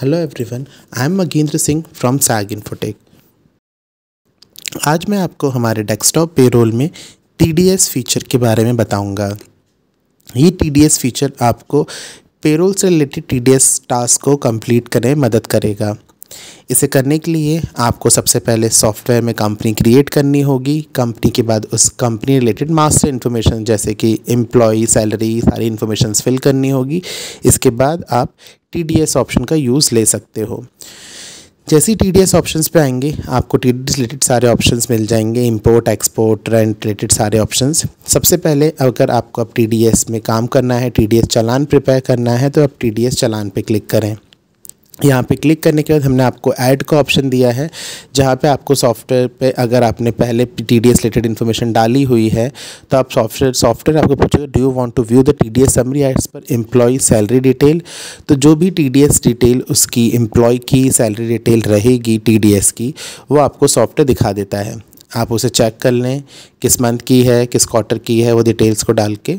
hello everyone I am Magendra Singh from SAG Infotech आज मैं आपको हमारे डेस्कटॉप पेरोल में टी फीचर के बारे में बताऊंगा ये टी फीचर आपको पेरोल से रिलेटेड टी टास्क को कंप्लीट करने में मदद करेगा इसे करने के लिए आपको सबसे पहले सॉफ्टवेयर में कंपनी क्रिएट करनी होगी कंपनी के बाद उस कंपनी रिलेटेड मास्टर इन्फॉर्मेशन जैसे कि एम्प्लॉई सैलरी सारी इन्फॉर्मेशन फिल करनी होगी इसके बाद आप टी ऑप्शन का यूज़ ले सकते हो जैसे ही टी डी एस ऑप्शन पर आएंगे आपको टी डी एस रिलेटेड सारे ऑप्शन मिल जाएंगे इम्पोर्ट एक्सपोर्ट रेंट रिलेटेड सारे ऑप्शन सबसे पहले अगर आपको अब टी डी एस में काम करना है T D S challan prepare करना है तो आप टी डी एस चालान पर क्लिक करें यहाँ पे क्लिक करने के बाद हमने आपको ऐड का ऑप्शन दिया है जहाँ पे आपको सॉफ्टवेयर पे अगर आपने पहले टी डी एस रिलेटेड इन्फॉर्मेशन डाली हुई है तो आप सॉफ्टवेयर सॉफ्टवेयर आपको पूछेगा do you want to view the T D S summary एड्स पर एम्प्लॉय सैलरी डिटेल तो जो भी टी डी एस डिटेल उसकी एम्प्लॉय की सैलरी डिटेल रहेगी टी डी एस की वो आपको सॉफ्टवेयर दिखा देता है आप उसे चेक कर लें किस मंथ की है किस क्वार्टर की है वो डिटेल्स को डाल के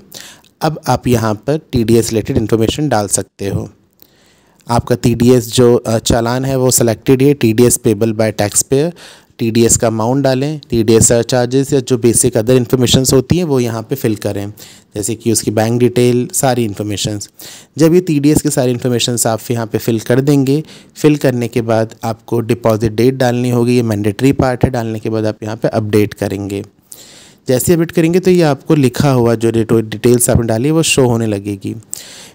अब आप यहाँ पर T D S related information डाल सकते हो आपका टी जो चालान है वो सेलेक्टेड है as payable by taxpayer T का अमाउंट डालें टी डी एस चार्जेस या जो बेसिक अदर इन्फॉर्मेशन होती हैं वो यहाँ पे फिल करें जैसे कि उसकी बैंक डिटेल सारी इन्फॉर्मेशन जब ये टी के सारी इन्फॉर्मेशन आप यहाँ पे फिल कर देंगे फिल करने के बाद आपको डिपॉजिट डेट डालनी होगी ये मैंडेटरी पार्ट है डालने के बाद आप यहाँ पर अपडेट करेंगे जैसे अपडेट करेंगे तो ये आपको लिखा हुआ जो डिटेल्स आपने डाली है वो शो होने लगेगी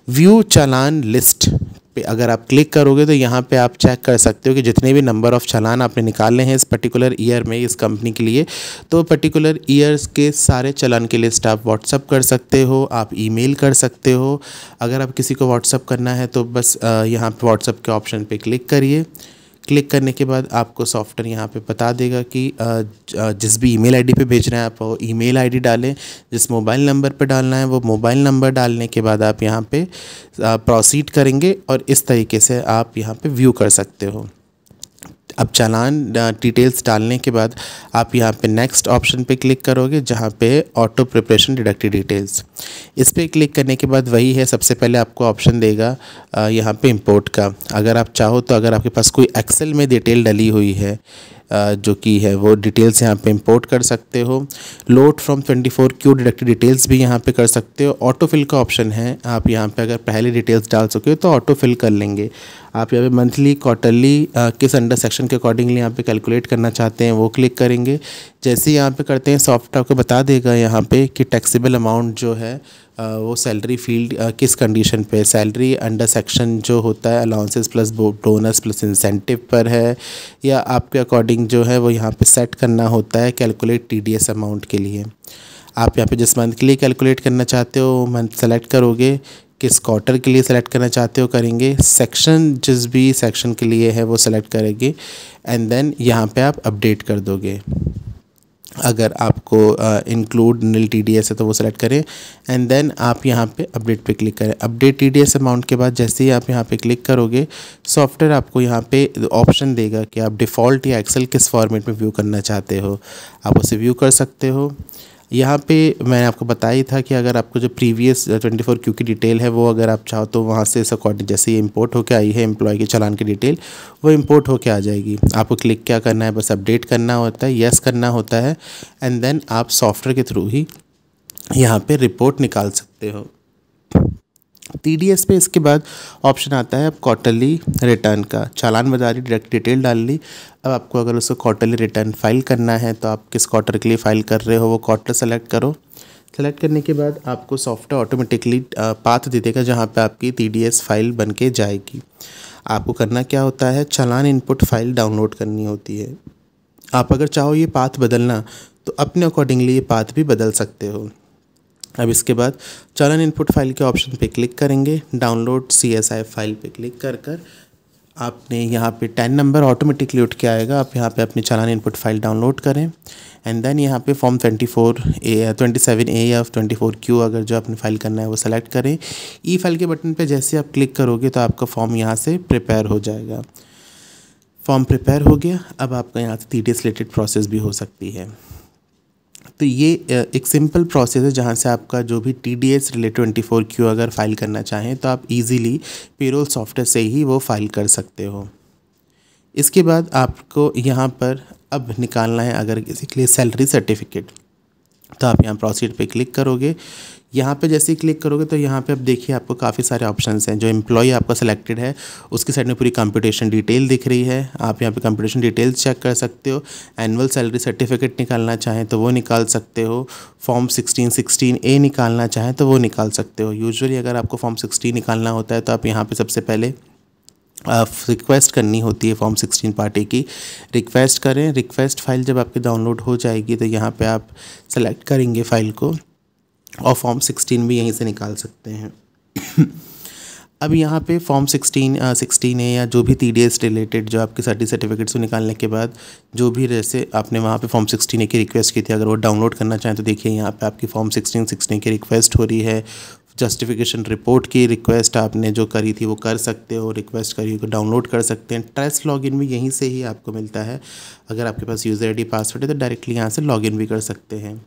व्यू चालान लिस्ट पे अगर आप क्लिक करोगे तो यहाँ पे आप चेक कर सकते हो कि जितने भी नंबर ऑफ़ चलान आपने निकाले हैं इस पर्टिकुलर ईयर में इस कंपनी के लिए तो पर्टिकुलर ईयर्स के सारे चलान के लिस्ट आप व्हाट्सअप कर सकते हो आप ईमेल कर सकते हो अगर आप किसी को व्हाट्सअप करना है तो बस यहाँ पे व्हाट्सअप के ऑप्शन पर क्लिक करिए क्लिक करने के बाद आपको सॉफ्टवेयर यहाँ पे बता देगा कि जिस भी ईमेल आईडी पे भेज रहे हैं आप वो ईमेल आईडी डालें जिस मोबाइल नंबर पे डालना है वो मोबाइल नंबर डालने के बाद आप यहाँ पे प्रोसीड करेंगे और इस तरीके से आप यहाँ पे व्यू कर सकते हो अब चालान डिटेल्स डालने के बाद आप यहाँ पे नेक्स्ट ऑप्शन पे क्लिक करोगे जहाँ पे ऑटो प्रिपरेशन डिडक्टिव डिटेल्स इस पर क्लिक करने के बाद वही है सबसे पहले आपको ऑप्शन देगा यहाँ पे इंपोर्ट का अगर आप चाहो तो अगर आपके पास कोई एक्सेल में डिटेल डली हुई है जो कि है वो डिटेल्स यहाँ पे इंपोर्ट कर सकते हो load from 24 four Q deducted details भी यहाँ पे कर सकते हो ऑटो फिल का ऑप्शन है आप यहाँ पे अगर पहले डिटेल्स डाल सके तो ऑटो फिल कर लेंगे आप यहाँ पे मंथली क्वार्टरली uh, किस अंडर सेक्शन के अकॉर्डिंगली यहाँ पे कैलकुलेट करना चाहते हैं वो क्लिक करेंगे जैसे ही यहाँ पे करते हैं सॉफ्ट आपको बता देगा यहाँ पे कि टैक्सीबल अमाउंट जो है uh, वो सैलरी फील्ड uh, किस कंडीशन पे सैलरी अंडर सेक्शन जो होता है allowances plus bonus plus incentive पर है या आपके अकॉर्डिंग जो है वो यहाँ पे सेट करना होता है कैलकुलेट टीडीएस अमाउंट के लिए आप यहाँ पे जिस मंथ के लिए कैलकुलेट करना चाहते हो मंथ सेलेक्ट करोगे किस क्वार्टर के लिए सेलेक्ट करना चाहते हो करेंगे सेक्शन जिस भी सेक्शन के लिए है वो सेलेक्ट करेंगे एंड देन यहाँ पे आप अपडेट कर दोगे अगर आपको include nil T D S है तो वो सेलेक्ट करें एंड देन आप यहाँ पे अपडेट पे क्लिक करें update T D S amount के बाद जैसे ही आप यहाँ पे क्लिक करोगे सॉफ्टवेयर आपको यहाँ पे ऑप्शन देगा कि आप डिफ़ॉल्ट या एक्सेल किस फॉर्मेट में व्यू करना चाहते हो आप उसे व्यू कर सकते हो यहाँ पे मैंने आपको बताया ही था कि अगर आपको जो प्रीवियस 24 क्यू की डिटेल है वो अगर आप चाहो तो वहाँ से इस अकॉर्डिंग जैसे ये इम्पोर्ट होकर आई है एम्प्लॉय के चलान की डिटेल वो इम्पोर्ट होकर आ जाएगी आपको क्लिक क्या करना है बस अपडेट करना होता है येस करना होता है एंड देन आप सॉफ्टवेयर के थ्रू ही यहाँ पर रिपोर्ट निकाल सकते हो टी पे इसके बाद ऑप्शन आता है अब क्वार्टरली रिटर्न का चालान बता रही डायरेक्ट डिटेल डाल ली अब आपको अगर उसको क्वार्टरली रिटर्न फाइल करना है तो आप किस क्वार्टर के लिए फाइल कर रहे हो वो क्वार्टर सेलेक्ट करो सेलेक्ट करने के बाद आपको सॉफ्टवेयर ऑटोमेटिकली पाथ दे देगा जहाँ पर आपकी टी फाइल बन के जाएगी आपको करना क्या होता है चालान इनपुट फाइल डाउनलोड करनी होती है आप अगर चाहो ये पाथ बदलना तो अपने अकॉर्डिंगली ये पाथ भी बदल सकते हो अब इसके बाद चलन इनपुट फाइल के ऑप्शन पे क्लिक करेंगे download C S I file पे क्लिक कर कर आपने यहाँ पे टेन नंबर ऑटोमेटिकली उठ के आएगा आप यहाँ पे अपनी चलान इनपुट फाइल डाउनलोड करें एंड देन यहाँ पे form four A twenty seven A या ट्वेंटी फोर क्यू अगर जो आपने फाइल करना है वो सेलेक्ट करें ई e फाइल के बटन पे जैसे आप क्लिक करोगे तो आपका फॉर्म यहाँ से प्रिपेयर हो जाएगा फॉर्म प्रिपेयर हो गया अब आपका यहाँ से थ्री डेज रिलेटेड प्रोसेस भी हो सकती है तो ये एक सिंपल प्रोसेस है जहाँ से आपका जो भी T D S related twenty four Q अगर फाइल करना चाहें तो आप इजीली पेरोल सॉफ्टवेयर से ही वो फाइल कर सकते हो इसके बाद आपको यहाँ पर अब निकालना है अगर किसी के लिए सैलरी सर्टिफिकेट तो आप यहाँ प्रोसीड पे क्लिक करोगे यहाँ पे जैसे ही क्लिक करोगे तो यहाँ पे आप देखिए आपको काफ़ी सारे ऑप्शंस हैं जो एम्प्लॉई आपका सिलेक्टेड है उसकी साइड में पूरी कंप्यूटेशन डिटेल दिख रही है आप यहाँ पे कंप्यूटेशन डिटेल्स चेक कर सकते हो एनुअल सैलरी सर्टिफिकेट निकालना चाहें तो वो निकाल सकते हो फॉर्म सिक्सटीन सिक्सटीन ए निकालना चाहें तो वो निकाल सकते हो यूजली अगर आपको फॉर्म सिक्सटीन निकालना होता है तो आप यहाँ पर सबसे पहले रिक्वेस्ट करनी होती है फॉर्म सिक्सटीन पार्टी की रिक्वेस्ट करें रिक्वेस्ट फाइल जब आपकी डाउनलोड हो जाएगी तो यहाँ पे आप सेलेक्ट करेंगे फाइल को और फॉर्म सिक्सटीन भी यहीं से निकाल सकते हैं अब यहाँ पे फॉर्म सिक्सटीन सिक्सटीन है या जो भी टी डी एस रिलेटेड जो आपके सर्टी सर्टिफिकेट्स को निकालने के बाद जो भी जैसे आपने वहाँ पे फॉर्म सिक्सटीन ए की रिक्वेस्ट की थी अगर वो डाउनलोड करना चाहें तो देखिए यहाँ पे आपकी फॉर्म सिक्सटीन सिक्सटीन की रिक्वेस्ट हो रही है जस्टिफिकेशन रिपोर्ट की रिक्वेस्ट आपने जो करी थी वो कर सकते हो रिक्वेस्ट करी को डाउनलोड तो कर सकते हैं ट्रेस लॉगिन भी यहीं से ही आपको मिलता है अगर आपके पास यूज़र आई डी पासवर्ड है तो डायरेक्टली यहाँ से लॉगिन भी कर सकते हैं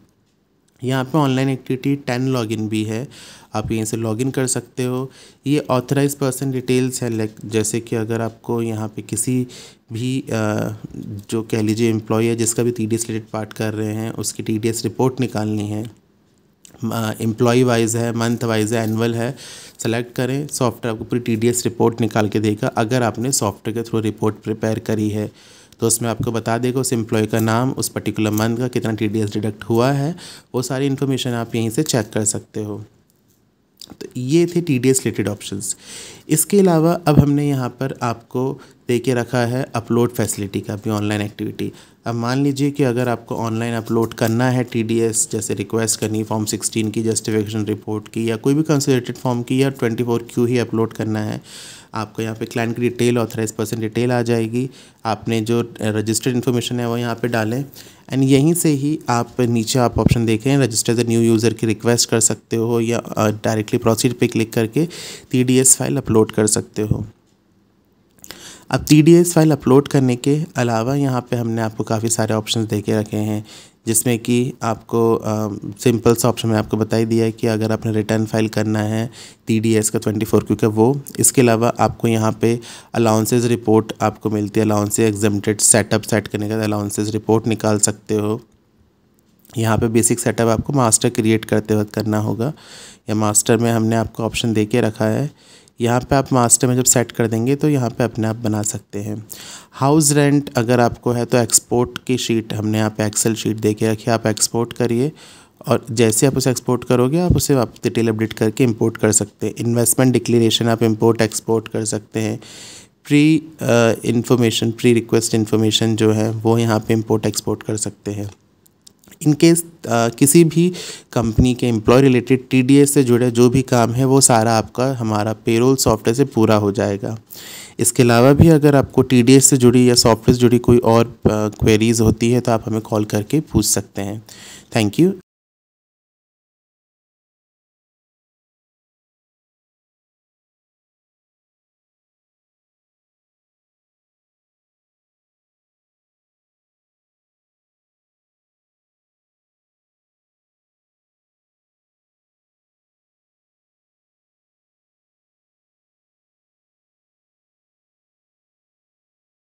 यहाँ पे ऑनलाइन एक्टिविटी टेन लॉगिन भी है आप यहीं से लॉगिन कर सकते हो ये ऑथराइज पर्सन डिटेल्स है लाइक जैसे कि अगर आपको यहाँ पे किसी भी जो कह लीजिए एम्प्लॉय है जिसका भी T D S related part कर रहे हैं उसकी टी डी एस रिपोर्ट निकालनी है एम्प्लॉय वाइज है मंथ वाइज है एनुअल है सेलेक्ट करें सॉफ्टवेयर आपको पूरी टी डी एस रिपोर्ट निकाल के देगा अगर आपने सॉफ्टवेयर के थ्रू रिपोर्ट प्रिपेयर करी है तो उसमें आपको बता देगा उस एम्प्लॉय का नाम उस पर्टिकुलर मंथ का कितना टी डिडक्ट हुआ है वो सारी इन्फॉर्मेशन आप यहीं से चेक कर सकते हो तो ये थे T D S related options इसके अलावा अब हमने यहाँ पर आपको दे के रखा है अपलोड फैसिलिटी का भी ऑनलाइन एक्टिविटी अब मान लीजिए कि अगर आपको ऑनलाइन अपलोड करना है टीडीएस जैसे रिक्वेस्ट करनी फॉर्म 16 की जस्टिफिकेशन रिपोर्ट की या कोई भी कंसिडरेटेड फॉर्म की या 24 क्यू ही अपलोड करना है आपको यहाँ पे क्लाइंट की डिटेल ऑथराइज पर्सन डिटेल आ जाएगी आपने जो रजिस्टर्ड इन्फॉर्मेशन है वो यहाँ पे डालें एंड यहीं से ही आप नीचे आप ऑप्शन देखें रजिस्टर द न्यू यूज़र की रिक्वेस्ट कर सकते हो या डायरेक्टली uh, प्रोसीड पे क्लिक करके टी फाइल अपलोड कर सकते हो अब टी फाइल अपलोड करने के अलावा यहाँ पे हमने आपको काफ़ी सारे ऑप्शन दे के रखे हैं जिसमें कि आपको सिंपल सा ऑप्शन में आपको बताई दिया है कि अगर आपने रिटर्न फाइल करना है टी डी एस का ट्वेंटी फोर क्योंकि वो इसके अलावा आपको यहाँ पे अलाउंसेज रिपोर्ट आपको मिलती है अलाउंसेज एग्जम्प्टेड सेटअप सेट करने का अलाउंसेज रिपोर्ट निकाल सकते हो यहाँ पे बेसिक सेटअप आपको मास्टर क्रिएट करते वक्त करना होगा या मास्टर में हमने आपको ऑप्शन दे के रखा है यहाँ पे आप मास्टर में जब सेट कर देंगे तो यहाँ पे अपने आप बना सकते हैं हाउस रेंट अगर आपको है तो एक्सपोर्ट की शीट हमने यहाँ पे एक्सेल शीट दे के रखी आप एक्सपोर्ट करिए और जैसे आप उसे एक्सपोर्ट करोगे आप उसे आप डिटेल अपडेट करके इंपोर्ट कर सकते हैं इन्वेस्टमेंट डिक्लेरेशन आप इम्पोर्ट एक्सपोर्ट कर सकते हैं pre information pre request information जो है वो यहाँ पे इम्पोर्ट एक्सपोर्ट कर सकते हैं इनकेस uh, किसी भी कंपनी के एम्प्लॉय रिलेटेड टी से जुड़े जो भी काम है वो सारा आपका हमारा पेरोल सॉफ्टवेयर से पूरा हो जाएगा इसके अलावा भी अगर आपको टी से जुड़ी या सॉफ्टवेयर से जुड़ी कोई और क्वेरीज़ uh, होती है तो आप हमें कॉल करके पूछ सकते हैं थैंक यू